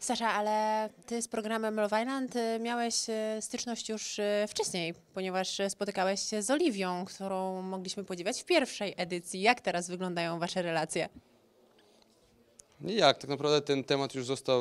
Sasza, ale ty z programem Love Island y, miałeś y, styczność już y, wcześniej, ponieważ spotykałeś się z Oliwią, którą mogliśmy podziwiać w pierwszej edycji. Jak teraz wyglądają wasze relacje? jak? tak naprawdę ten temat już został